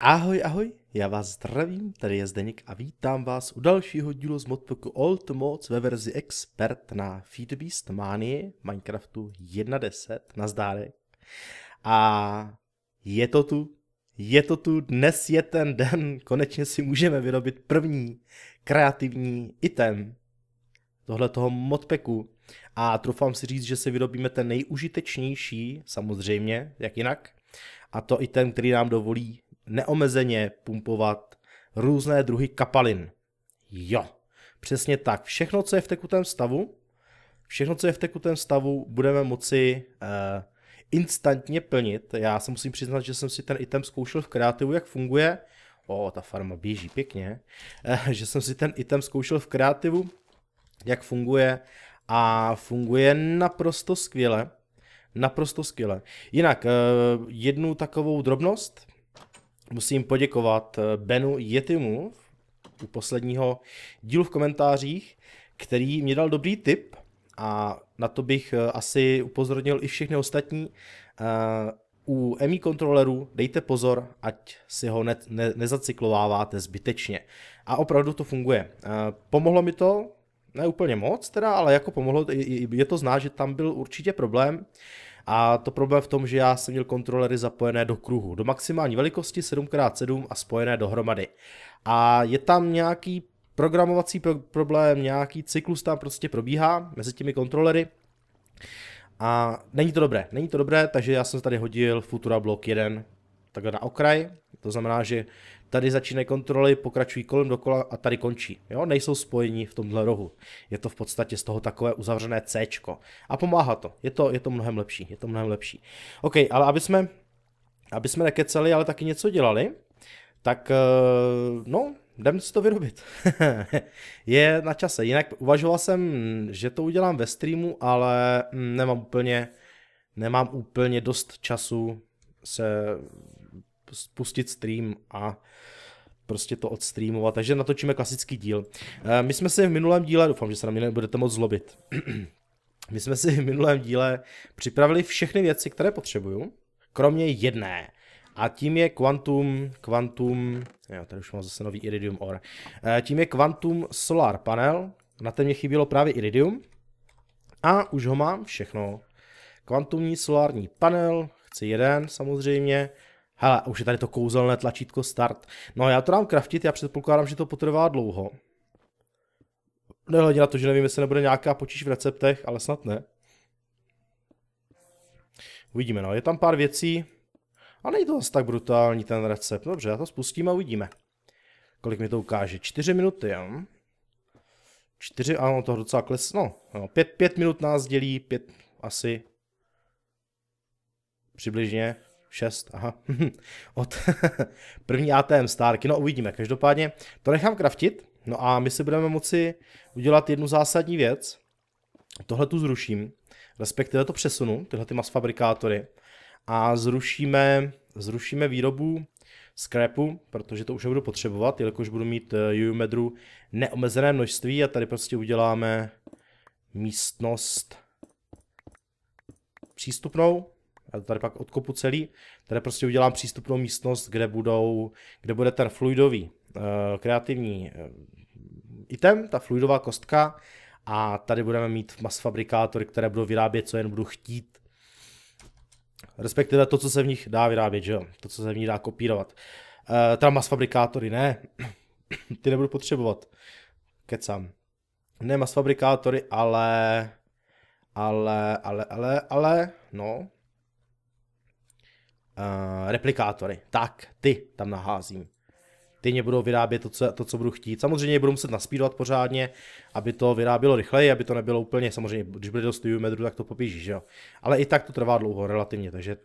Ahoj, ahoj, já vás zdravím, tady je Zdeněk a vítám vás u dalšího dílu z modpoku Old Mods ve verzi Expert na Feedbeast Manie Minecraftu 1.10, zdárek. A je to tu, je to tu, dnes je ten den, konečně si můžeme vyrobit první kreativní item tohle toho modpeku. A troufám si říct, že si vyrobíme ten nejužitečnější, samozřejmě, jak jinak, a to item, který nám dovolí neomezeně pumpovat různé druhy kapalin. Jo, přesně tak. Všechno, co je v tekutém stavu, všechno, co je v tekutém stavu, budeme moci eh, instantně plnit. Já se musím přiznat, že jsem si ten item zkoušel v kreativu, jak funguje. O, ta farma běží pěkně. Eh, že jsem si ten item zkoušel v kreativu, jak funguje a funguje naprosto skvěle. Naprosto skvěle. Jinak, eh, jednu takovou drobnost, musím poděkovat eh, Benu Yetimu u posledního dílu v komentářích, který mě dal dobrý tip a na to bych eh, asi upozornil i všechny ostatní. Eh, u EMI kontroleru dejte pozor, ať si ho ne, ne, nezacyklováváte zbytečně. A opravdu to funguje. Pomohlo mi to, ne úplně moc teda, ale jako pomohlo, je to znát, že tam byl určitě problém. A to problém v tom, že já jsem měl kontrolery zapojené do kruhu, do maximální velikosti 7x7 a spojené dohromady. A je tam nějaký programovací pro- problém, nějaký cyklus tam prostě probíhá mezi těmi kontrolery. A není to dobré, není to dobré, takže já jsem tady hodil Futura Block 1 takhle na okraj. To znamená, že tady začínají kontroly, pokračují kolem dokola a tady končí. Jo? Nejsou spojení v tomhle rohu. Je to v podstatě z toho takové uzavřené C. A pomáhá to. Je to, je to mnohem lepší. Je to mnohem lepší. OK, ale aby jsme, aby jsme nekeceli, ale taky něco dělali, tak eh, no, jdem si to vyrobit. je na čase. Jinak uvažoval jsem, že to udělám ve streamu, ale hm, nemám úplně, nemám úplně dost času se spustit stream a prostě to odstreamovat, takže natočíme klasický díl. Eh, my jsme si v minulém díle, doufám, že se na mě nebudete moc zlobit, my jsme si v minulém díle připravili všechny věci, které potřebuju, kromě jedné. A tím je Quantum, Quantum, jo, tady už mám zase nový Iridium Ore, eh, tím je Quantum Solar Panel, na té mě chybělo právě Iridium a už ho mám všechno. Kvantumní solární panel, chci jeden samozřejmě, Hele, už je tady to kouzelné tlačítko start. No já to dám kraftit, já předpokládám, že to potrvá dlouho. Nehledě na to, že nevím, jestli nebude nějaká počíš v receptech, ale snad ne. Uvidíme, no. Je tam pár věcí. A není to zase tak brutální ten recept. No dobře, já to spustím a uvidíme. Kolik mi to ukáže? Čtyři minuty, jo? Čtyři, ano, to docela klesno. No, no pět, pět minut nás dělí, pět asi. Přibližně. 6, aha, od první ATM Starky, no uvidíme, každopádně to nechám kraftit, no a my si budeme moci udělat jednu zásadní věc, tohle tu zruším, respektive to přesunu, tyhle ty masfabrikátory a zrušíme, zrušíme výrobu scrapu, protože to už nebudu potřebovat, jelikož budu mít eh, UU medru neomezené množství a tady prostě uděláme místnost přístupnou já to tady pak odkopu celý, tady prostě udělám přístupnou místnost, kde, budou, kde bude ten fluidový eh, kreativní eh, item, ta fluidová kostka a tady budeme mít masfabrikátory, které budou vyrábět, co jen budu chtít. Respektive to, co se v nich dá vyrábět, že jo? To, co se v nich dá kopírovat. Tam eh, teda masfabrikátory, ne. Ty nebudu potřebovat. Kecám. Ne masfabrikátory, ale... Ale, ale, ale, ale, no, Eh, replikátory. Tak, ty tam naházím. Ty mě budou vyrábět to, co, to, co budu chtít. Samozřejmě budu muset naspírovat pořádně, aby to vyrábělo rychleji, aby to nebylo úplně, samozřejmě, když bude dost medru, metru, tak to popíšíš, jo. Ale i tak to trvá dlouho, relativně, takže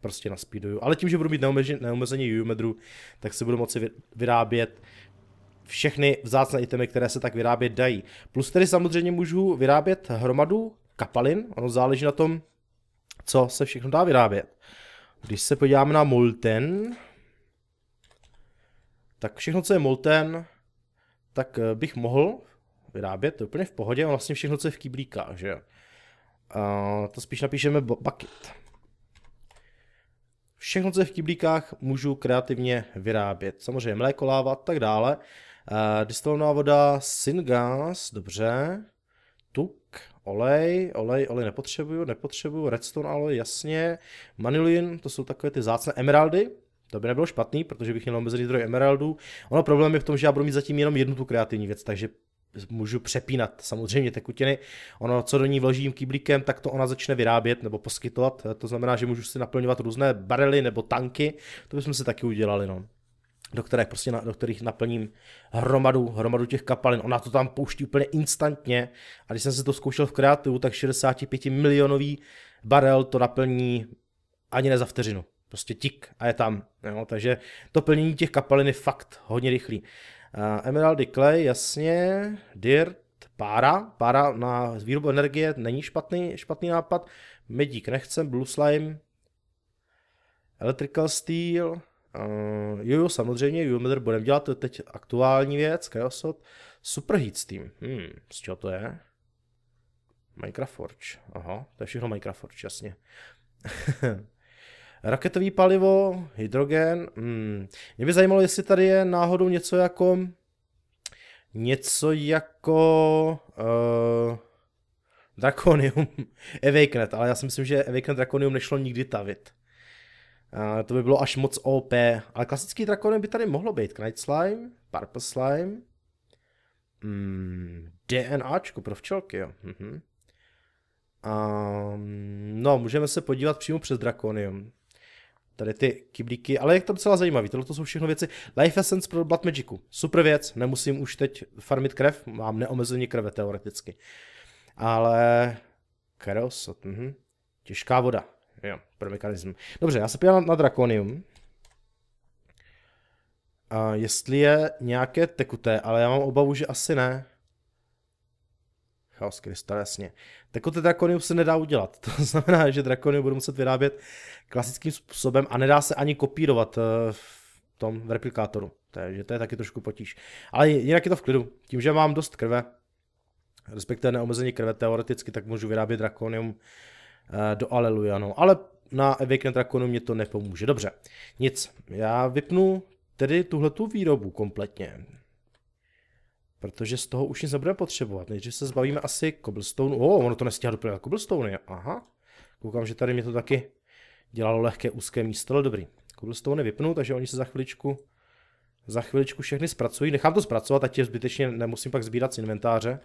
prostě naspíduju. Ale tím, že budu mít neomezení medru, tak si budu moci vyrábět všechny vzácné itemy, které se tak vyrábět dají. Plus tedy samozřejmě můžu vyrábět hromadu kapalin, ono záleží na tom, co se všechno dá vyrábět. Když se podíváme na Molten, tak všechno, co je Molten, tak eh, bych mohl vyrábět, to je úplně v pohodě, a vlastně všechno, co je v kýblíkách, že jo. to spíš napíšeme bucket. Všechno, co je v kýblíkách, můžu kreativně vyrábět. Samozřejmě mléko, láva a tak dále. Uh, eh, Distilovaná voda, syngas, dobře tuk, olej, olej, olej nepotřebuju, nepotřebuju, redstone aloj, jasně, manilin, to jsou takové ty zácné emeraldy, to by nebylo špatný, protože bych měl omezený zdroj emeraldů. Ono problém je v tom, že já budu mít zatím jenom jednu tu kreativní věc, takže můžu přepínat samozřejmě tekutiny. Ono, co do ní vložím kyblíkem, tak to ona začne vyrábět nebo poskytovat. To znamená, že můžu si naplňovat různé barely nebo tanky. To bychom si taky udělali. No do, kterých prostě na, do kterých naplním hromadu, hromadu těch kapalin. Ona to tam pouští úplně instantně a když jsem se to zkoušel v kreativu, tak 65 milionový barel to naplní ani ne za vteřinu. Prostě tik a je tam. Jo? Takže to plnění těch kapalin je fakt hodně rychlý. Uh, Emeraldy Clay, jasně, Dirt, Pára, pára na výrobu energie není špatný, špatný nápad. Medík nechcem, Blue Slime, Electrical Steel, Uh, jo, jo, samozřejmě, Geometer budeme dělat teď aktuální věc, Chaosot. Superheat Steam. Hmm, z čeho to je? Microforge. Aha, to je všechno Microforge, jasně. Raketový palivo, hydrogen. Hmm. Mě by zajímalo, jestli tady je náhodou něco jako... Něco jako... Uh, Draconium Awakened, ale já si myslím, že Awakened Draconium nešlo nikdy tavit to by bylo až moc OP, ale klasický drakonem by tady mohlo být Knight Slime, Purple Slime, mm, DNAčku pro včelky, jo. Mm-hmm. Um, no, můžeme se podívat přímo přes Draconium. Tady ty kyblíky, ale je to docela zajímavý, tohle to jsou všechno věci. Life Essence pro Blood Magicu, super věc, nemusím už teď farmit krev, mám neomezení krve teoreticky. Ale... Kerosot, mm-hmm. těžká voda, Jo, pro mechanism. Dobře, já se pěl na, na Draconium. A jestli je nějaké tekuté, ale já mám obavu, že asi ne. Chaos Crystal, jasně. Tekuté Draconium se nedá udělat. To znamená, že Draconium budu muset vyrábět klasickým způsobem a nedá se ani kopírovat eh, v tom v replikátoru. Takže to je taky trošku potíž. Ale jinak je to v klidu. Tím, že mám dost krve, respektive neomezení krve teoreticky, tak můžu vyrábět Draconium Eh, do Aleluja, no. Ale na Awaken Dragonu mě to nepomůže. Dobře, nic. Já vypnu tedy tuhletu výrobu kompletně. Protože z toho už nic nebudeme potřebovat. Nejdřív se zbavíme asi cobblestone. O, oh, ono to doplně na jako cobblestone. Aha. Koukám, že tady mě to taky dělalo lehké úzké místo, ale dobrý. Cobblestone vypnu, takže oni se za chviličku za chviličku všechny zpracují. Nechám to zpracovat, ať je zbytečně nemusím pak sbírat z inventáře,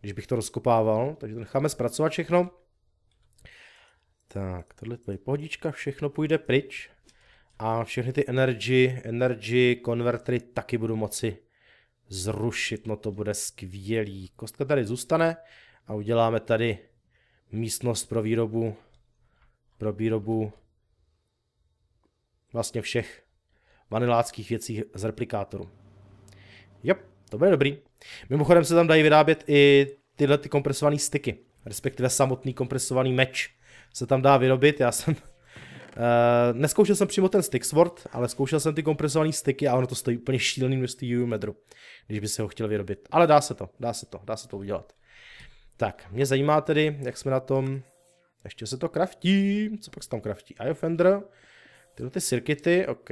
když bych to rozkopával. Takže to necháme zpracovat všechno. Tak, tohle je pohodička, všechno půjde pryč. A všechny ty energy, energy konvertery taky budu moci zrušit, no to bude skvělý. Kostka tady zůstane a uděláme tady místnost pro výrobu, pro výrobu vlastně všech vaniláckých věcí z replikátoru. Jo, to bude dobrý. Mimochodem se tam dají vyrábět i tyhle ty kompresované styky, respektive samotný kompresovaný meč se tam dá vyrobit. Já jsem Uh, neskoušel jsem přímo ten stick sword, ale zkoušel jsem ty kompresované sticky a ono to stojí úplně šílený množství UU medru, když by se ho chtěl vyrobit. Ale dá se to, dá se to, dá se to udělat. Tak, mě zajímá tedy, jak jsme na tom. Ještě se to kraftí. Co pak se tam kraftí? Iofender. Tyhle ty circuity, OK.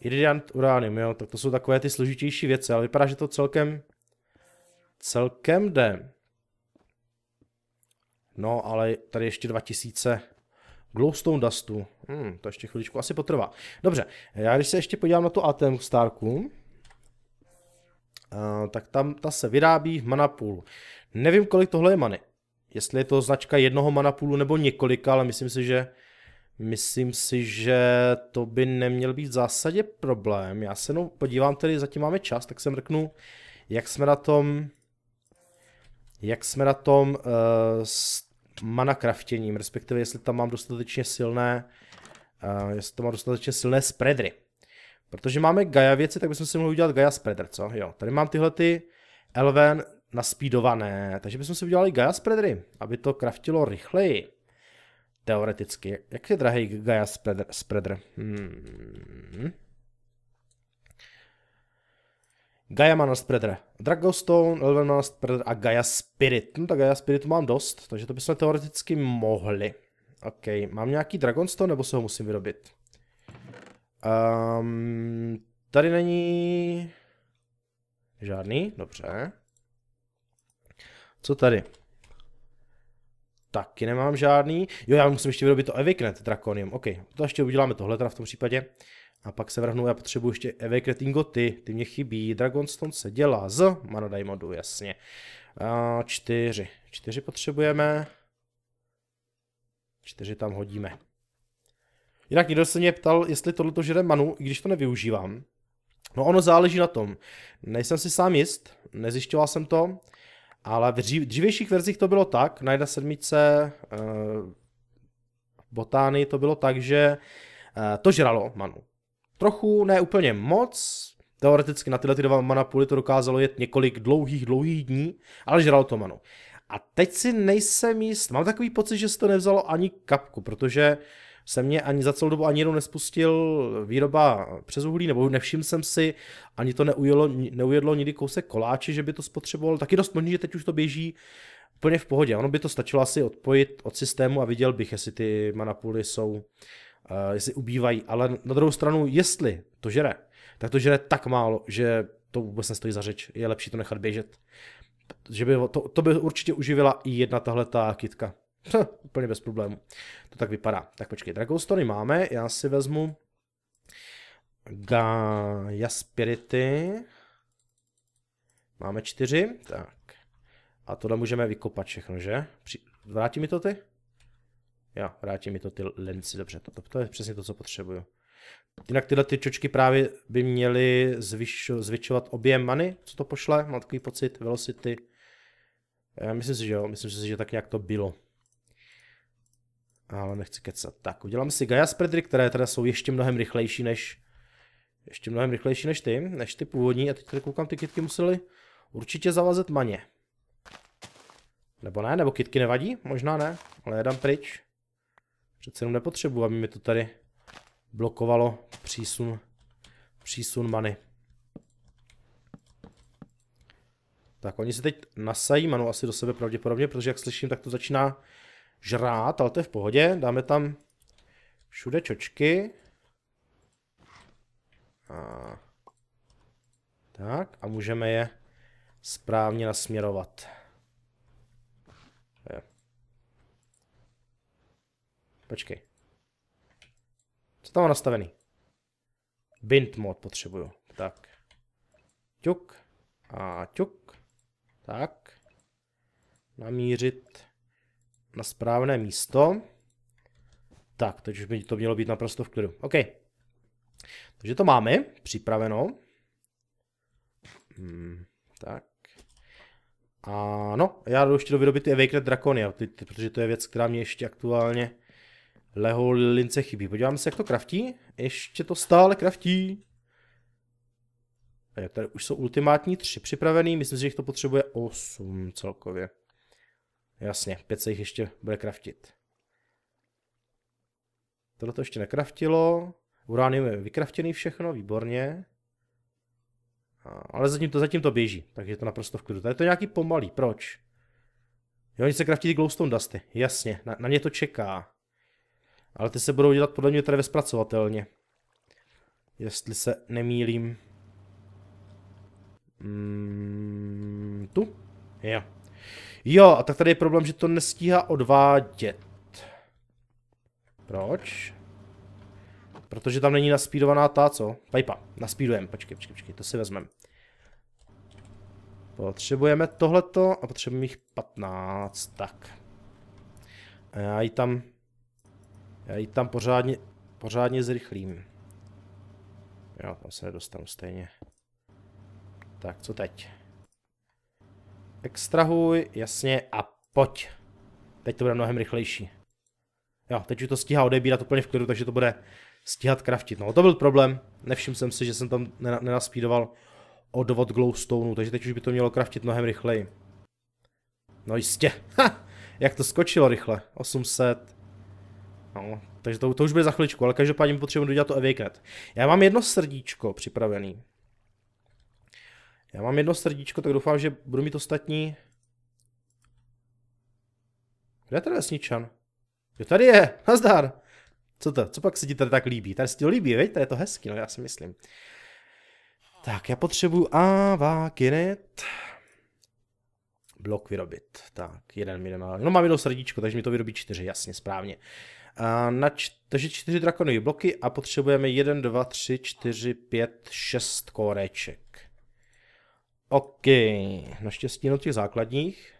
Iridiant uranium, jo, tak to jsou takové ty složitější věci, ale vypadá, že to celkem celkem jde. No, ale tady ještě 2000 Glowstone Dustu. Hmm, to ještě chviličku asi potrvá. Dobře, já když se ještě podívám na tu ATM Starku, Uh, eh, tak tam ta se vyrábí v Manapulu. Nevím, kolik tohle je many. Jestli je to značka jednoho Manapulu nebo několika, ale myslím si, že myslím si, že to by neměl být v zásadě problém. Já se no podívám tedy, zatím máme čas, tak jsem řeknu, jak jsme na tom jak jsme na tom uh, s mana craftěním, respektive jestli tam mám dostatečně silné, uh, jestli tam mám dostatečně silné spreadry. Protože máme Gaia věci, tak bychom si mohli udělat Gaia spreader, co? Jo, tady mám tyhle ty Elven naspídované, takže bychom si udělali Gaia spreadry, aby to kraftilo rychleji. Teoreticky. Jak je drahý Gaia spreader? spreader? Hmm. Gaia má nás predre Dragostone, Elven má predre a Gaia Spirit. No tak Gaia Spiritu mám dost, takže to bychom teoreticky mohli. OK, mám nějaký Dragonstone nebo se ho musím vyrobit? Um, tady není... Žádný, dobře. Co tady? Taky nemám žádný. Jo, já musím ještě vyrobit to Evicnet Draconium. OK, to ještě uděláme tohle teda v tom případě. A pak se vrhnu, já potřebuji ještě Evacrating Goty, ty, mě chybí. Dragonstone se dělá z Mana Diamondu, jasně. A čtyři. Čtyři potřebujeme. Čtyři tam hodíme. Jinak někdo se mě ptal, jestli to žere manu, i když to nevyužívám. No ono záleží na tom. Nejsem si sám jist, nezjišťoval jsem to, ale v dřív, dřívějších verzích to bylo tak, na 1.7 e, botány to bylo tak, že e, to žralo manu trochu, ne úplně moc, teoreticky na tyhle ty dva mana to dokázalo jet několik dlouhých, dlouhých dní, ale žralo to manu. A teď si nejsem jist, mám takový pocit, že se to nevzalo ani kapku, protože se mě ani za celou dobu ani jednou nespustil výroba přes uhlí, nebo nevšiml jsem si, ani to neujelo, neujedlo nikdy kousek koláče, že by to spotřeboval. Taky dost možný, že teď už to běží úplně v pohodě. Ono by to stačilo asi odpojit od systému a viděl bych, jestli ty manapuly jsou Eh, jestli ubývají, ale na druhou stranu, jestli to žere, tak to žere tak málo, že to vůbec nestojí za řeč, je lepší to nechat běžet. Že by, to, to by určitě uživila i jedna tahle ta kitka. Hm, úplně bez problému. To tak vypadá. Tak počkej, Dragon Story máme, já si vezmu Gaia Spirity. Máme čtyři, tak. A tohle můžeme vykopat všechno, že? Vrátí mi to ty? Já, vrátí mi to ty lenci, dobře, to, to, to je přesně to, co potřebuju. Jinak tyhle ty čočky právě by měly zvětšovat objem many, co to pošle, mám takový pocit, velocity. Já myslím si, že jo, myslím si, že tak nějak to bylo. Ale nechci kecat. Tak, udělám si Gaia Spreadry, které teda jsou ještě mnohem rychlejší než ještě mnohem rychlejší než ty, než ty původní. A teď tady koukám, ty kitky musely určitě zavazet maně. Nebo ne, nebo kitky nevadí? Možná ne, ale já dám pryč. Přece jenom nepotřebuji, aby mi to tady blokovalo přísun, přísun many. Tak oni se teď nasají manu asi do sebe pravděpodobně, protože jak slyším, tak to začíná žrát, ale to je v pohodě. Dáme tam všude čočky. A... Tak a můžeme je správně nasměrovat. Počkej. Co tam má nastavený? Bind mod potřebuju. Tak. Ťuk. A ťuk. Tak. Namířit na správné místo. Tak, teď už by to mělo být naprosto v klidu. OK. Takže to máme připraveno. Hmm, tak. A no, já jdu ještě do vyrobit ty Awakened Drakony, protože to je věc, která mě ještě aktuálně Leho lince chybí. Podíváme se, jak to kraftí. Ještě to stále kraftí. Jo, tady už jsou ultimátní tři připravený, myslím si, že jich to potřebuje 8 celkově. Jasně, pět se jich ještě bude kraftit. Tohle to ještě nekraftilo. Uránium je vykraftěný všechno, výborně. Ale zatím to, zatím to běží, takže je to naprosto v klidu. Tady je to nějaký pomalý, proč? Jo, oni se kraftí ty glowstone dusty, jasně, na, na ně to čeká. Ale ty se budou dělat podle mě tady ve zpracovatelně. Jestli se nemýlím. Mm, tu? Jo. Jo, a tak tady je problém, že to nestíhá odvádět. Proč? Protože tam není naspídovaná ta, co? Pajpa, Naspídujem, počkej, počkej, počkej, to si vezmeme. Potřebujeme tohleto a potřebujeme jich 15, tak. A já ji tam já ji tam pořádně, pořádně zrychlím. Jo, tam se nedostanu stejně. Tak, co teď? Extrahuj, jasně, a pojď. Teď to bude mnohem rychlejší. Jo, teď už to stíhá odebírat úplně v klidu, takže to bude stíhat kraftit. No, to byl problém. Nevšiml jsem si, že jsem tam nenaspídoval odvod glowstoneu, takže teď už by to mělo kraftit mnohem rychleji. No jistě. Ha! Jak to skočilo rychle. 800. No, takže to, to už bude za chviličku, ale každopádně potřebuji dodělat to eviket. Já mám jedno srdíčko připravený. Já mám jedno srdíčko, tak doufám, že budu mít ostatní. Kde je ten vesničan? Jo, tady je, nazdar. Co to, co pak se ti tady tak líbí? Tady se ti to líbí, veď? Tady je to hezký, no já si myslím. Tak, já potřebuji avakinet. Blok vyrobit. Tak, jeden mi No mám jedno srdíčko, takže mi to vyrobí čtyři, jasně, správně. A na č- takže čtyři drakonové bloky a potřebujeme 1, 2, 3, 4, 5, 6 koreček. OK, naštěstí na těch základních.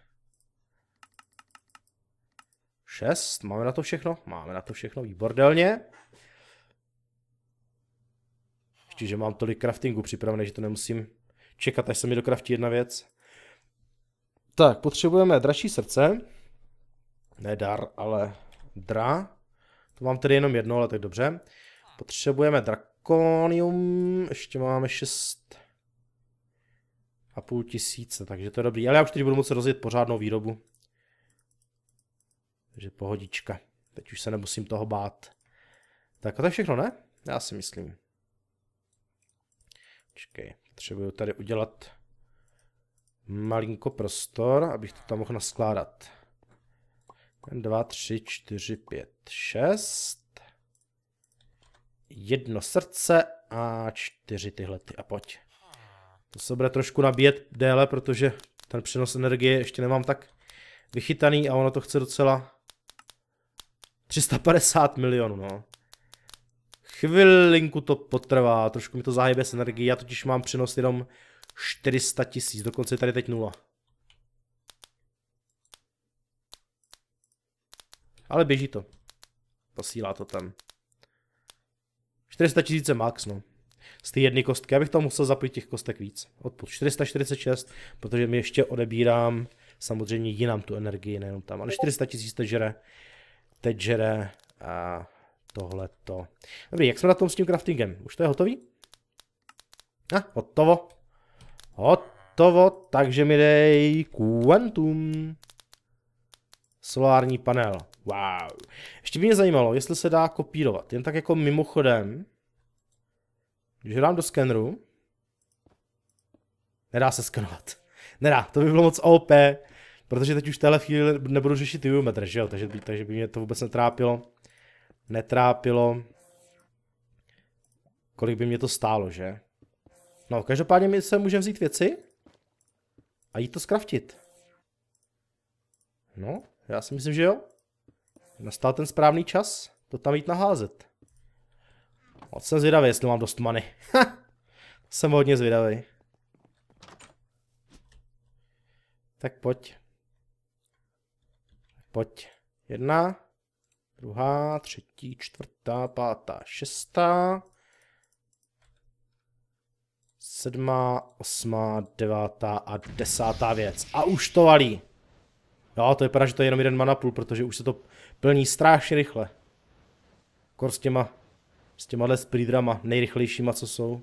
6, máme na to všechno? Máme na to všechno, výborně. Ještě, že mám tolik craftingu připravené, že to nemusím čekat, až se mi dokraftí jedna věc. Tak, potřebujeme dražší srdce. Ne dar, ale dra. To mám tedy jenom jedno, ale tak dobře. Potřebujeme drakonium, ještě máme 6 a půl tisíce, takže to je dobrý. Ale já už teď budu muset rozjet pořádnou výrobu. Takže pohodička. Teď už se nemusím toho bát. Tak a to je všechno, ne? Já si myslím. Počkej, potřebuju tady udělat malinko prostor, abych to tam mohl naskládat. 2, 3, 4, 5, 6. Jedno srdce a čtyři tyhle ty a pojď. To se bude trošku nabíjet déle, protože ten přenos energie ještě nemám tak vychytaný a ono to chce docela 350 milionů, no. Chvilinku to potrvá, trošku mi to zahybe s energií, já totiž mám přenos jenom 400 tisíc, dokonce je tady teď nula. Ale běží to. Posílá to tam. 400 tisíce max, no. Z té jedné kostky. Já bych tam musel zapojit těch kostek víc. Odpud 446, protože mi ještě odebírám samozřejmě jinam tu energii, nejenom tam. Ale 400 tisíc teď žere, teď žere a tohleto. Dobrý, jak jsme na tom s tím craftingem? Už to je hotový? A, hotovo. Hotovo, takže mi dej Quantum. Solární panel. Wow. Ještě by mě zajímalo, jestli se dá kopírovat. Jen tak jako mimochodem. Když dám do skenru. Nedá se skenovat. Nedá, to by bylo moc OP. Protože teď už v téhle chvíli nebudu řešit UMetr, že jo? Takže, takže by mě to vůbec netrápilo. Netrápilo. Kolik by mě to stálo, že? No, každopádně my se můžeme vzít věci a jít to skraftit. No, já si myslím, že jo. Nastal ten správný čas to tam jít naházet. Moc jsem zvědavý, jestli mám dost many. jsem hodně zvědavý. Tak pojď. Pojď. Jedna, druhá, třetí, čtvrtá, pátá, šestá, sedmá, osmá, devátá a desátá věc. A už to valí. Jo, to vypadá, že to je jenom jeden mana půl, protože už se to plní strašně rychle. Kor s těma, s těma speedrama, nejrychlejšíma, co jsou.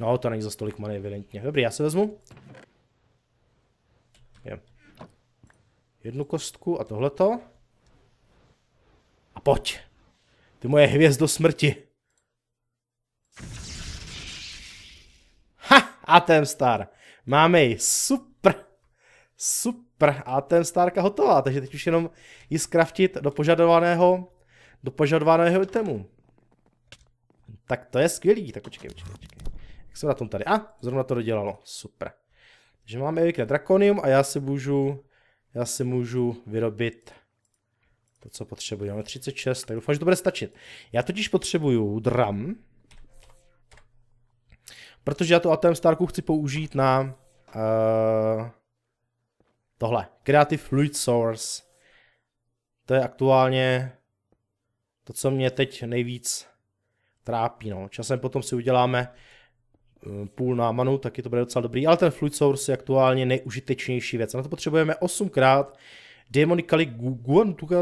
No, to není za tolik malé evidentně. Dobrý, já se vezmu. Je. Jednu kostku a tohleto. A pojď. Ty moje do smrti. Ha, Atem Star. Máme ji. Super. Super, a ten stárka hotová, takže teď už jenom ji skraftit do požadovaného, do požadovaného itemu. Tak to je skvělý, tak počkej, počkej, počkej. Jak jsem na tom tady? A, zrovna to dodělalo, super. Takže máme Evikne Draconium a já si můžu, já si můžu vyrobit to, co potřebuji. Máme 36, tak doufám, že to bude stačit. Já totiž potřebuju dram, protože já to Atem Starku chci použít na... Uh, Tohle, Creative Fluid Source. To je aktuálně to, co mě teď nejvíc trápí. No. Časem potom si uděláme eh, půl námanu, taky to bude docela dobrý, ale ten Fluid Source je aktuálně nejužitečnější věc. Na to potřebujeme 8x Demonically Guantuka,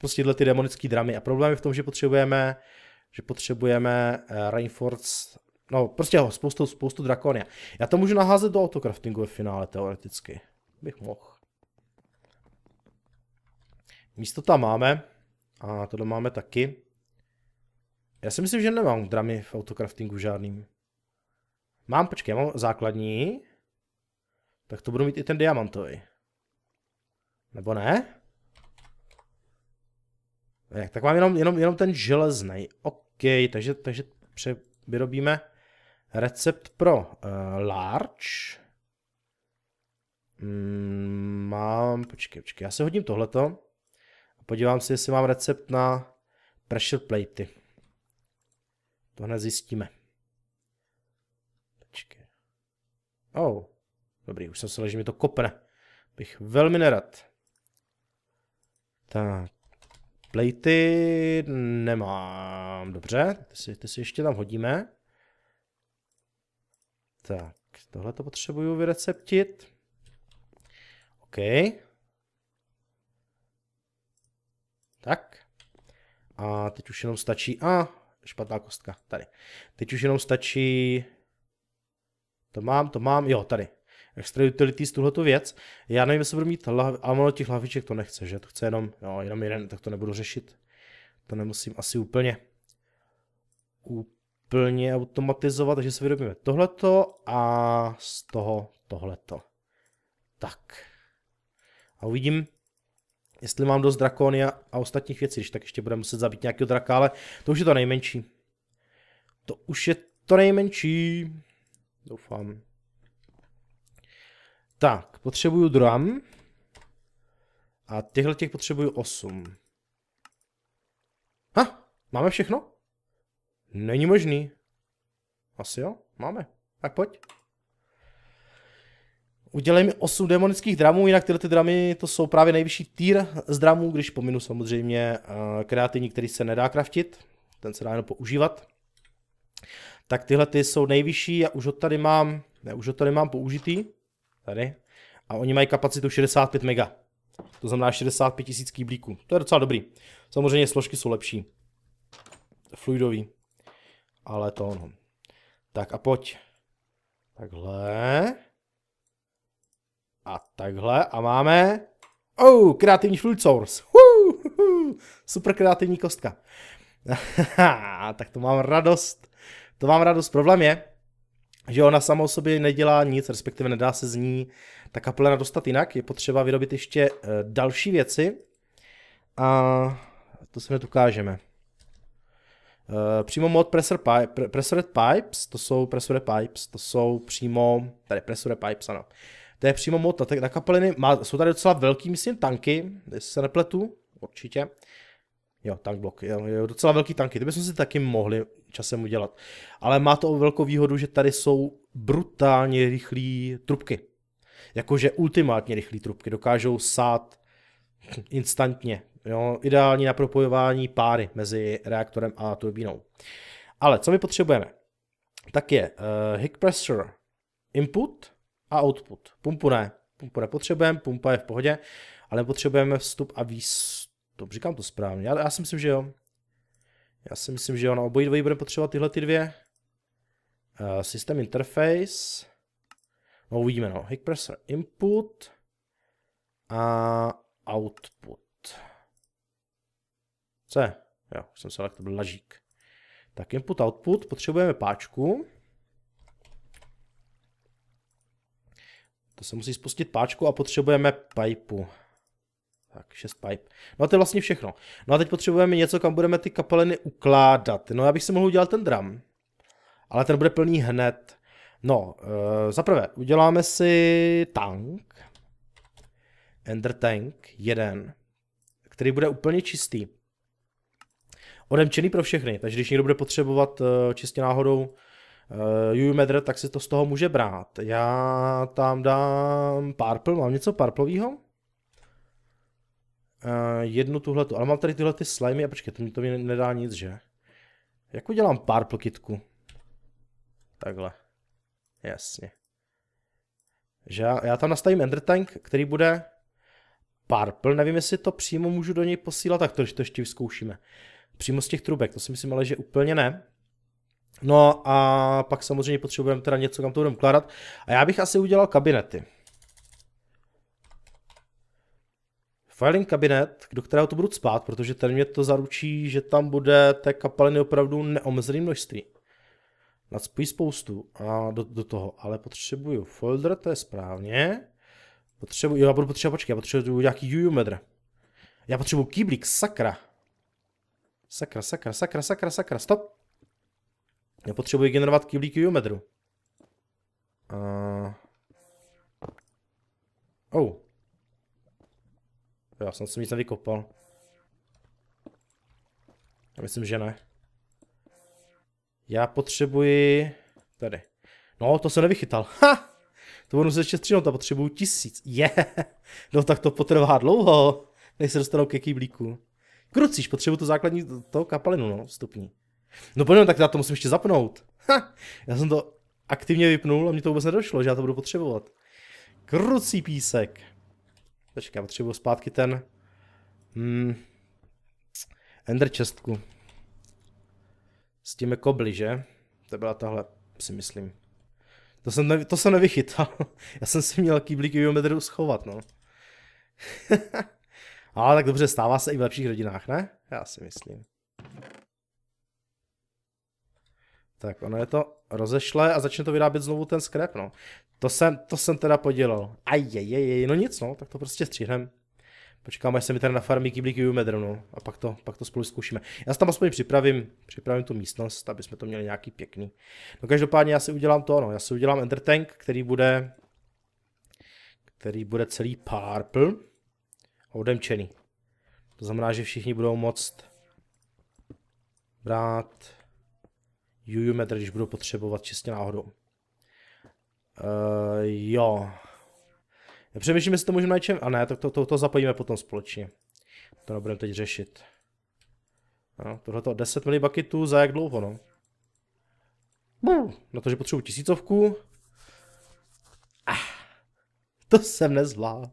prostě tyhle ty demonické dramy. A problém je v tom, že potřebujeme, že potřebujeme eh, Rainforce, no prostě ho, spoustu, spoustu drakonia. Já to můžu naházet do autocraftingu ve finále teoreticky bych mohl. Místo tam máme. A tohle máme taky. Já si myslím, že nemám dramy v autocraftingu žádným. Mám, počkej, mám základní. Tak to budu mít i ten diamantový. Nebo ne? Ne, tak mám jenom, jenom, jenom ten železný. OK, takže, takže vyrobíme recept pro uh, large. Mm, mám, počkej, počkej, já se hodím tohleto a podívám se, jestli mám recept na pressure platey. To hned zjistíme. Počkej. Oh, dobrý, už jsem se že mi to kopne. Bych velmi nerad. Tak, platey nemám, dobře, ty si, ty si ještě tam hodíme. Tak, tohle to potřebuju vyreceptit. OK. Tak. A teď už jenom stačí... A, ah, špatná kostka, tady. Teď už jenom stačí... To mám, to mám, jo, tady. Extra utilities, tuhleto věc. Já nevím, jestli budu mít hlav... A ono těch hlaviček to nechce, že? To chce jenom, Jo, jenom jeden, tak to nebudu řešit. To nemusím asi úplně. Úplně automatizovat, takže se vyrobíme tohleto a z toho tohleto. Tak. A uvidím, jestli mám dost drakonia a ostatních věcí, když tak ještě budeme muset zabít nějakého draka, ale to už je to nejmenší. To už je to nejmenší. Doufám. Tak, potřebuju drum. A těchto těch potřebuju 8. Ha, máme všechno? Není možný. Asi jo, máme. Tak pojď. Udělej mi 8 demonických dramů, jinak tyhle ty dramy to jsou právě nejvyšší týr z dramů, když pominu samozřejmě eh, kreativní, který se nedá kraftit, ten se dá jenom používat. Tak tyhle ty jsou nejvyšší a už ho tady mám, ne, už ho tady mám použitý, tady, a oni mají kapacitu 65 mega. To znamená 65 tisíc kýblíků. To je docela dobrý. Samozřejmě složky jsou lepší. Fluidový. Ale to ono. Tak a pojď. Takhle. Takhle a máme... Oh, kreativní fluid source. Uh, uh, super kreativní kostka. tak to mám radost. To mám radost. Problém je, že ona sama o sobě nedělá nic, respektive nedá se z ní ta kapelena dostat jinak. Je potřeba vyrobit ještě eh, další věci a to se hned ukážeme. Eh, přímo mod pressure pipe, pressure pipes, to jsou pressure pipes, to jsou přímo, tady pressure pipes, ano to je přímo mota. Tak na kapeliny má, jsou tady docela velký, myslím, tanky, jestli se nepletu, určitě. Jo, tank blok, jo, jo, docela velký tanky, ty bychom si taky mohli časem udělat. Ale má to velkou výhodu, že tady jsou brutálně rychlé trubky. Jakože ultimátně rychlé trubky, dokážou sát instantně. Jo, ideální na propojování páry mezi reaktorem a turbínou. Ale co my potřebujeme? Tak je uh, eh, Hick Pressure Input, a output. Pumpu ne. Pumpu nepotřebujeme, pumpa je v pohodě, ale potřebujeme vstup a výstup. To říkám to správně, já, já si myslím, že jo. Já si myslím, že jo, na obojí dvojí budeme potřebovat tyhle ty dvě. Uh, eh, system interface. No uvidíme, no. Hick input a output. Co? Jo, jsem se tak to byl lažík. Tak input output, potřebujeme páčku. To se musí spustit páčku a potřebujeme pipu. Tak, 6 pipe. No a to je vlastně všechno. No a teď potřebujeme něco, kam budeme ty kapeliny ukládat. No já bych si mohl udělat ten drum. Ale ten bude plný hned. No, e, eh, zaprvé, uděláme si tank. Ender tank, jeden. Který bude úplně čistý. Odemčený pro všechny, takže když někdo bude potřebovat eh, čistě náhodou Eh, Juju Medr, tak si to z toho může brát. Já tam dám Purple, mám něco Purplového? Eh, jednu tuhletu, ale mám tady tyhle ty slimy a počkej, to mi to mi nedá nic, že? Jak udělám Purple kitku? Takhle. Jasně. Že já, já tam nastavím Ender Tank, který bude Purple, nevím, jestli to přímo můžu do něj posílat, tak to, to ještě vyzkoušíme. Přímo z těch trubek, to si myslím ale, že úplně ne. No a pak samozřejmě potřebujeme teda něco, kam to budeme kládat. A já bych asi udělal kabinety. Filing kabinet, do kterého to budu spát, protože ten mě to zaručí, že tam bude té kapaliny opravdu neomezený množství. Nadspojí spoustu a do, do, toho, ale potřebuju folder, to je správně. jo, já budu potřebovat, počkej, já potřebuji nějaký medr. Já potřebuji kýblík, sakra. Sakra, sakra, sakra, sakra, sakra, stop. Nepotřebuji generovat kyblík geometru. Uh... Oh. Já jsem si nic nevykopal. Já myslím, že ne. Já potřebuji... Tady. No, to se nevychytal. Ha! To budu muset ještě střinout a potřebuji tisíc. Je! Yeah! No tak to potrvá dlouho, než se dostanou ke kýblíku. Krucíš, potřebuji tu základní to kapalinu, no, vstupní. No pojďme, tak já to musím ještě zapnout. Ha, já jsem to aktivně vypnul a mě to vůbec nedošlo, že já to budu potřebovat. Krucí písek. Počkej, já potřebuji zpátky ten... Hmm, Ender čestku. S těmi kobli, že? To byla tahle, si myslím. To jsem, nevy, to jsem nevychytal. Já jsem si měl kýblíky biometru schovat, no. Ale tak dobře, stává se i v lepších rodinách, ne? Já si myslím. Tak ono je to rozešle a začne to vyrábět znovu ten skrep, no. To jsem, to jsem teda podělal. je, no nic, no, tak to prostě stříhnem. Počkáme, až se mi tady na farmí kýblí vyjme no, a pak to, pak to spolu zkoušíme. Já se tam aspoň připravím, připravím tu místnost, aby jsme to měli nějaký pěkný. No každopádně já si udělám to, no, já si udělám entertank, který bude, který bude celý purple a odemčený. To znamená, že všichni budou moct brát juju metr, když budu potřebovat čistě náhodou. Uh, jo. Já přemýšlím, jestli to můžeme najít. A ne, tak to, to, to zapojíme potom společně. To nebudeme teď řešit. No, tohle to 10 mili bucketů za jak dlouho, no? Bů, na to, že potřebuji tisícovku. Ah, to jsem nezvlád.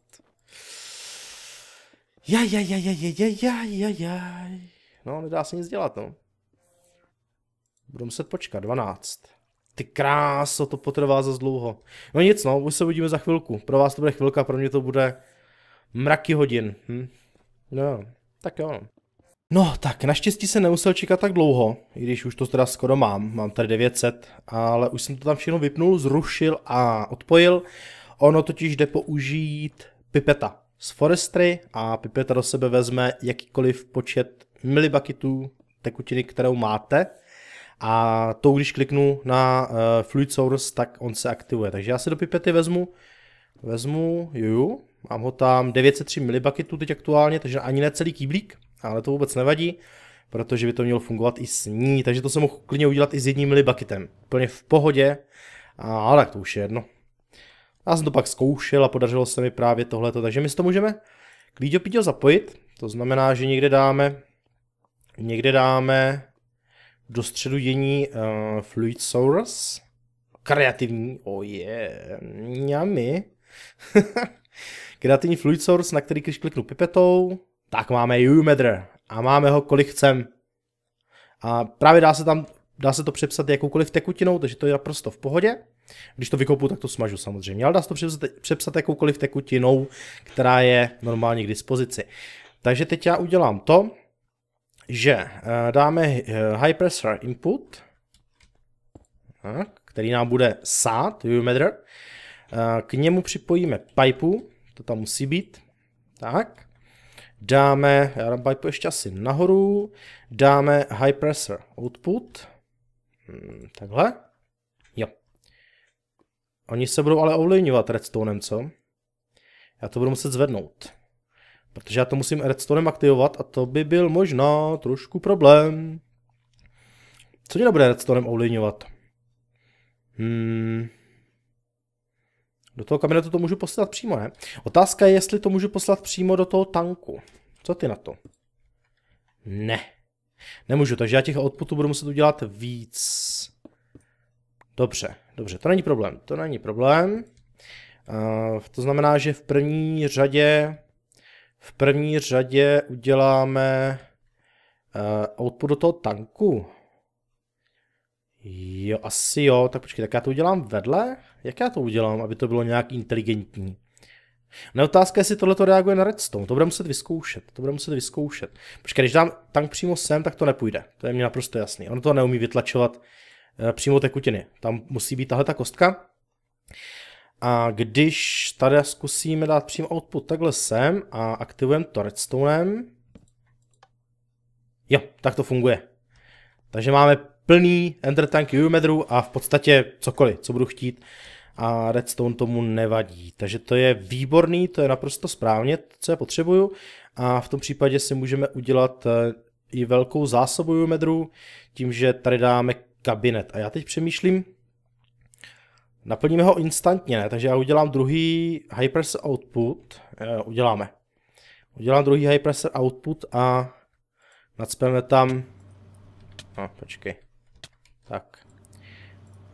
Jaj, jaj, jaj, jaj, jaj, jaj, jaj. No, nedá se nic dělat, no. Budu muset počkat, 12. Ty kráso, to potrvá za dlouho. No nic no, už se uvidíme za chvilku. Pro vás to bude chvilka, pro mě to bude mraky hodin. Hm? No, tak jo. No, no tak, naštěstí se nemusel čekat tak dlouho, i když už to teda skoro mám, mám tady 900, ale už jsem to tam všechno vypnul, zrušil a odpojil. Ono totiž jde použít pipeta z Forestry a pipeta do sebe vezme jakýkoliv počet milibakitů tekutiny, kterou máte a to, když kliknu na uh, Fluid Source, tak on se aktivuje. Takže já si do pipety vezmu, vezmu, juju, mám ho tam 903 milibaketů teď aktuálně, takže ani ne celý kýblík, ale to vůbec nevadí, protože by to mělo fungovat i s ní, takže to se mohu klidně udělat i s jedním milibaketem, úplně v pohodě, a, ale to už je jedno. Já jsem to pak zkoušel a podařilo se mi právě tohleto, takže my si to můžeme klidně zapojit, to znamená, že někde dáme, někde dáme do středu dění uh, eh, Fluid Saurus. Kreativní, oh yeah, mňami. kreativní Fluid Source, na který když kliknu pipetou, tak máme UMeter a máme ho kolik chcem. A právě dá se tam dá se to přepsat jakoukoliv tekutinou, takže to je naprosto v pohodě. Když to vykopu, tak to smažu samozřejmě, ale dá se to přepsat, přepsat jakoukoliv tekutinou, která je normálně k dispozici. Takže teď já udělám to, že eh, dáme high eh, pressure input, eh, který nám bude sát UMeter. K němu připojíme pipu, to tam musí být. Tak. Dáme, já dám pipe ještě asi nahoru, dáme high pressure output. Hmm, takhle. Jo. Oni se budou ale ovlivňovat redstonem, co? Já to budu muset zvednout. Protože já to musím redstonem aktivovat a to by byl možná trošku problém. Co mě bude redstonem ovlivňovat? Hmm. Do toho kabinetu to můžu poslat přímo, ne? Otázka je, jestli to můžu poslat přímo do toho tanku. Co ty na to? Ne. Nemůžu, takže já těch odputů budu muset udělat víc. Dobře, dobře, to není problém, to není problém. Uh, to znamená, že v první řadě v první řadě uděláme uh, output do toho tanku. Jo, asi jo, tak počkej, tak já to udělám vedle? Jak já to udělám, aby to bylo nějak inteligentní? Neotázka, no, jestli tohle reaguje na redstone, to budeme muset vyzkoušet, to budeme muset vyzkoušet. Počkej, když dám tank přímo sem, tak to nepůjde, to je mi naprosto jasný. Ono to neumí vytlačovat eh, přímo tekutiny, tam musí být tahle ta kostka. A když tady zkusíme dát přímo output takhle sem a aktivujeme to redstonem, jo, tak to funguje. Takže máme plný Enter Tank Geometru a v podstatě cokoliv, co budu chtít a redstone tomu nevadí. Takže to je výborný, to je naprosto správně, co já potřebuju a v tom případě si můžeme udělat eh, i velkou zásobu geometru tím, že tady dáme kabinet. A já teď přemýšlím, Naplníme ho instantně, ne? takže já udělám druhý hyperpress output, e, uděláme. Udělám druhý hyperpress output a nadspeme tam, no počkej, tak,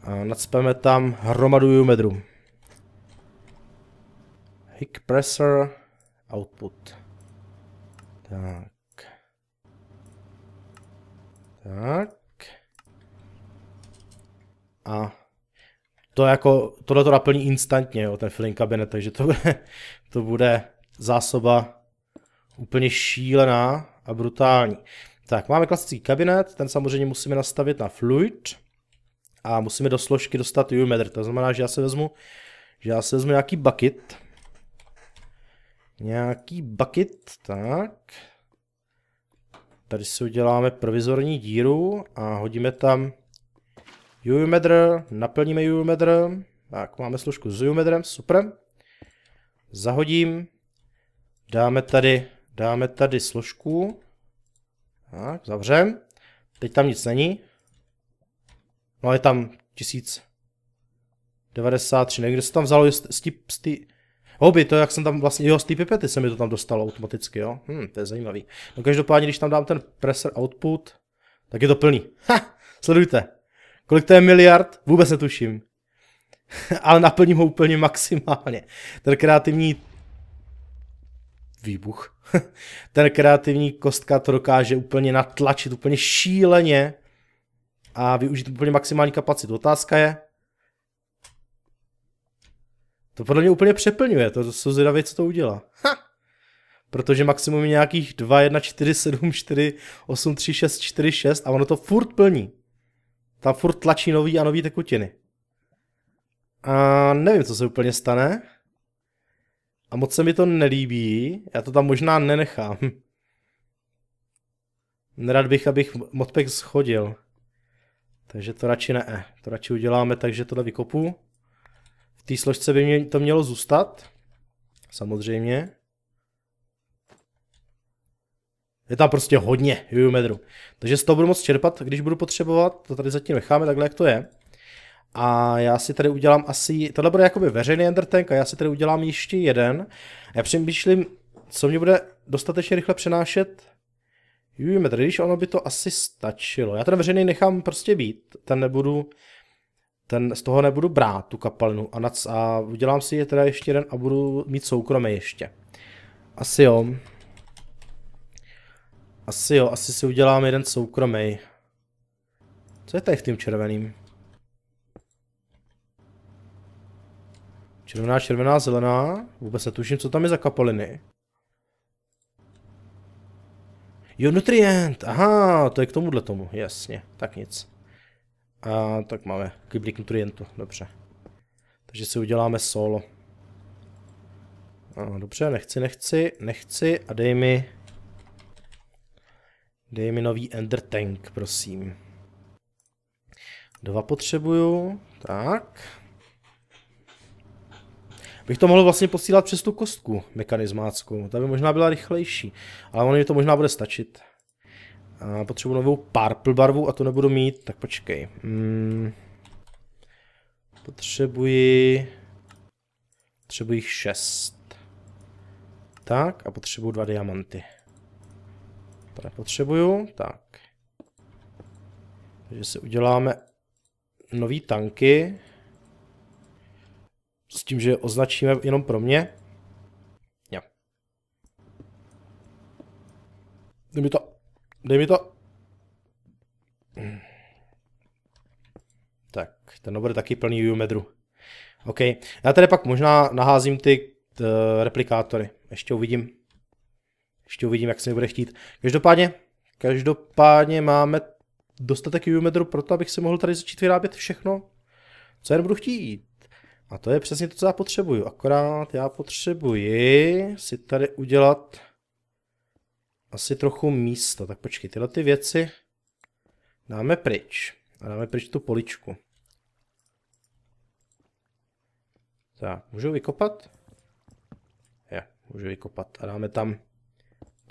a nadspeme tam hromadu jumedru. Hick output. Tak. Tak. A to jako, tohle to naplní instantně, jo, ten filling kabinet, takže to bude, to bude zásoba úplně šílená a brutální. Tak, máme klasický kabinet, ten samozřejmě musíme nastavit na fluid a musíme do složky dostat UMeter, to znamená, že já se vezmu, že já se vezmu nějaký bucket, nějaký bucket, tak, tady si uděláme provizorní díru a hodíme tam UUMedr, naplníme UUMedr, tak máme složku s UUMedrem, super. Zahodím, dáme tady, dáme tady složku, tak, zavřem, teď tam nic není, no je tam 1093, kde se tam vzalo z ty, Hobby, to jak jsem tam vlastně, jo, z té pipety se mi to tam dostalo automaticky, jo. Hm, to je zajímavý. No každopádně, když tam dám ten presser output, tak je to plný. Ha, sledujte. Kolik to je miliard? Vůbec netuším. Ale naplním ho úplně maximálně. Ten kreativní výbuch. Ten kreativní kostka to dokáže úplně natlačit, úplně šíleně a využít úplně maximální kapacitu. Otázka je, to podle mě úplně přeplňuje, to jsou zvědavě, co to udělá. Ha! Protože maximum je nějakých 2, 1, 4, 7, 4, 8, 3, 6, 4, 6 a ono to furt plní. Tam furt tlačí nový a nový tekutiny. A nevím, co se úplně stane. A moc se mi to nelíbí. Já to tam možná nenechám. Nerad bych, abych modpack schodil. Takže to radši ne. To radši uděláme tak, že tohle vykopu. V té složce by mě to mělo zůstat. Samozřejmě. Je tam prostě hodně jojometrů. Takže z toho budu moc čerpat, když budu potřebovat. To tady zatím necháme takhle, jak to je. A já si tady udělám asi, tohle bude jakoby veřejný endertank a já si tady udělám ještě jeden. Já přemýšlím, co mě bude dostatečně rychle přenášet Jumetr, když ono by to asi stačilo. Já ten veřejný nechám prostě být, ten nebudu, ten, z toho nebudu brát tu kapalinu a, nac, a udělám si je teda ještě jeden a budu mít soukromé ještě. Asi jo. Asi jo, asi si udělám jeden soukromý. Co je tady v tím červeným? Červená, červená, zelená. Vůbec netuším, co tam je za kapaliny. Jo, nutrient, aha, to je k tomuhle tomu, jasně, tak nic. A tak máme kyblík nutrientu, dobře. Takže si uděláme solo. A, dobře, nechci, nechci, nechci a dej mi Dej mi nový Ender Tank, prosím. Dva potřebuju, tak. Bych to mohl vlastně posílat přes tu kostku mechanismáckou, ta by možná byla rychlejší, ale ono mi to možná bude stačit. A potřebuji novou purple barvu a to nebudu mít, tak počkej. Hmm. Potřebuji... Potřebuji šest. Tak a potřebuji dva diamanty. To nepotřebuju, tak. Takže si uděláme nový tanky. S tím, že je označíme jenom pro mě. Jo. Dej mi to. Dej mi to. Tak, ten bude taky plný geometru. OK, já tady pak možná naházím ty t, eh, replikátory. Ještě uvidím. Ještě uvidím, jak se mi bude chtít. Každopádně, každopádně máme dostatek UMedru pro to, abych si mohl tady začít vyrábět všechno, co jen budu chtít. A to je přesně to, co já potřebuju. Akorát já potřebuji si tady udělat asi trochu místa. Tak počkej, tyhle ty věci dáme pryč. A dáme pryč tu poličku. Tak, můžu vykopat? Jo, můžu vykopat. A dáme tam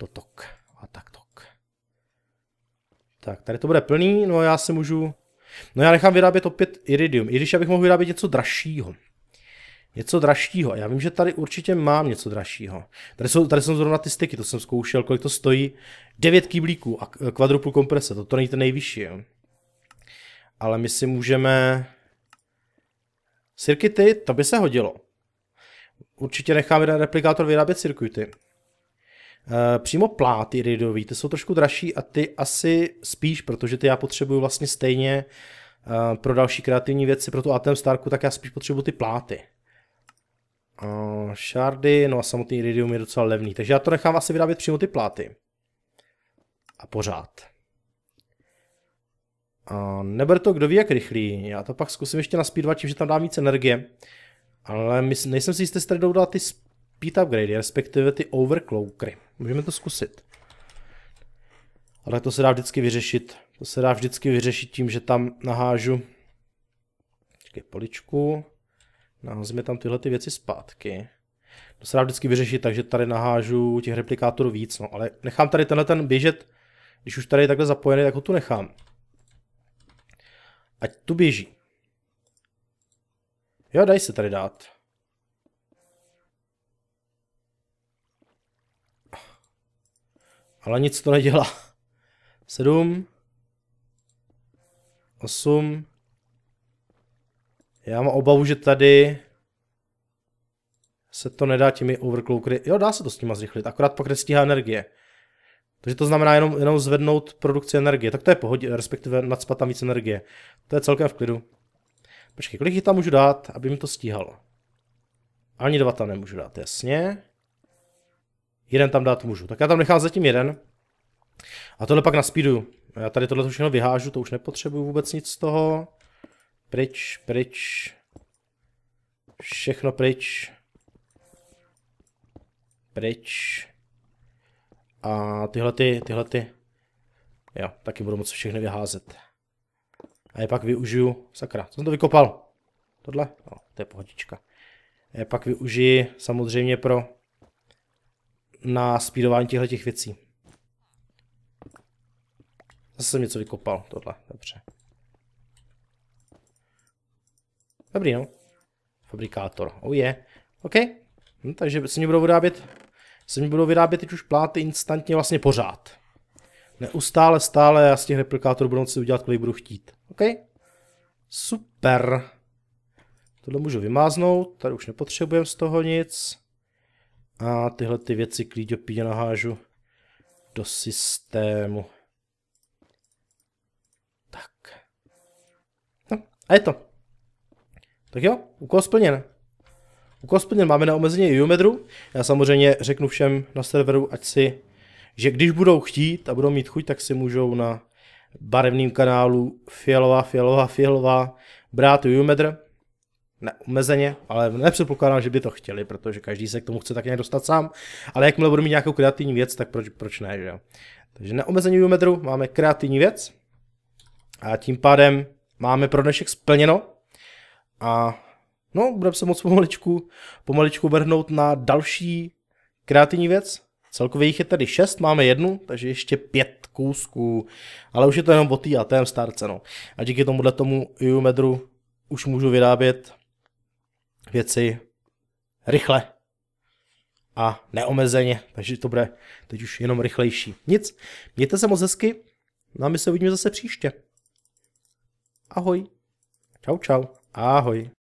to tok a tak tok. Tak, tady to bude plný, no já si můžu... No já nechám vyrábět opět iridium, i když já bych mohl vyrábět něco dražšího. Něco dražšího. Já vím, že tady určitě mám něco dražšího. Tady, jsou, tady jsou zrovna ty styky, to jsem zkoušel, kolik to stojí. 9 kýblíků a kvadruplu komprese, to, to není ten nejvyšší. Jo. Ale my si můžeme... Circuity, to by se hodilo. Určitě necháme replikátor vyrábět circuity. Eh, přímo pláty ridový, ty jsou trošku dražší a ty asi spíš, protože ty já potřebuju vlastně stejně eh, pro další kreativní věci, pro tu Atem Starku, tak já spíš potřebuju ty pláty. Shardy, eh, no a samotný iridium je docela levný, takže já to nechám asi vyrábět přímo ty pláty. A pořád. A neber to kdo ví jak rychlý, já to pak zkusím ještě naspídvat tím, že tam dám víc energie. Ale my, nejsem si jistý, jestli tady ty speed upgrade, respektive ty overclockery. Můžeme to zkusit. Ale to se dá vždycky vyřešit. To se dá vždycky vyřešit tím, že tam nahážu Čekaj, poličku. Nahazíme tam tyhle ty věci zpátky. To se dá vždycky vyřešit, takže tady nahážu těch replikátorů víc, no, ale nechám tady tenhle ten běžet, když už tady je takhle zapojený, tak ho tu nechám. Ať tu běží. Jo, daj se tady dát. Ale nic to nedělá. 7. 8. Já mám obavu, že tady se to nedá těmi overclockery. Jo, dá se to s nima zrychlit, akorát pak nestíhá energie. Takže to znamená jenom, jenom zvednout produkci energie. Tak to je pohodě, respektive nadspat tam víc energie. To je celkem v klidu. Počkej, kolik jich tam můžu dát, aby mi to stíhalo? Ani dva tam nemůžu dát, jasně. Jeden tam dát můžu. Tak já tam nechám zatím jeden. A tohle pak naspíduju. Já tady tohle všechno vyhážu, to už nepotřebuju vůbec nic z toho. Pryč, pryč. Všechno pryč. Pryč. A tyhle ty, tyhle ty. Jo, taky budu moci všechny vyházet. A je pak využiju, sakra, co jsem to vykopal? Tohle? No, to je pohodička. A je pak využiji samozřejmě pro na speedování těchto těch věcí. Zase jsem něco vykopal, tohle, dobře. Dobrý, no. Fabrikátor, oh je. Yeah. OK, no, takže se mi budou vyrábět, se mi budou vyrábět teď už pláty instantně vlastně pořád. Neustále, stále Já z těch replikátorů budu si udělat, kolik budu chtít. OK, super. Tohle můžu vymáznout, tady už nepotřebujeme z toho nic. A tyhle ty věci klíďopíně nahážu do systému. Tak. No, a je to. Tak jo, úkol splněn. Úkol splněn, máme na omezeně geometru. Já samozřejmě řeknu všem na serveru, ať si, že když budou chtít a budou mít chuť, tak si můžou na barevným kanálu fialová, fialová, fialová brát geometr neomezeně, ale nepředpokládám, že by to chtěli, protože každý se k tomu chce tak nějak dostat sám, ale jakmile budu mít nějakou kreativní věc, tak proč, proč ne, že jo. Takže na omezení metru máme kreativní věc a tím pádem máme pro dnešek splněno a no, budeme se moc pomaličku, pomaličku vrhnout na další kreativní věc. Celkově jich je tady šest, máme jednu, takže ještě pět kousků, ale už je to jenom o té ATM starce, no. A díky tomuhle tomu EU už můžu vyrábět věci rychle a neomezeně, takže to bude teď už jenom rychlejší. Nic, mějte se moc hezky, no a my se uvidíme zase příště. Ahoj. Čau, čau. Ahoj.